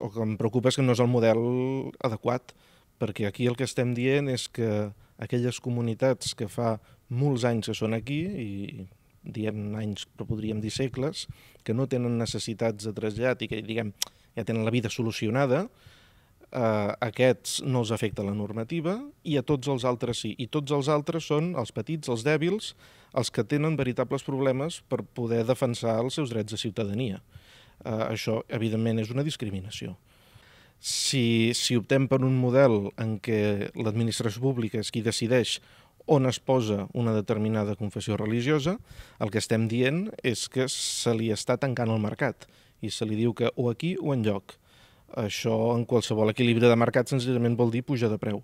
el que em preocupa és que no és el model adequat, perquè aquí el que estem dient és que aquelles comunitats que fa molts anys que són aquí, i diem anys, però podríem dir segles, que no tenen necessitats de trasllat i que, diguem, ja tenen la vida solucionada, eh, aquests no els afecta la normativa i a tots els altres sí. I tots els altres són els petits, els dèbils, els que tenen veritables problemes per poder defensar els seus drets de ciutadania eh, això evidentment és una discriminació. Si, si optem per un model en què l'administració pública és qui decideix on es posa una determinada confessió religiosa, el que estem dient és que se li està tancant el mercat i se li diu que o aquí o en lloc. Això en qualsevol equilibri de mercat senzillament vol dir puja de preu.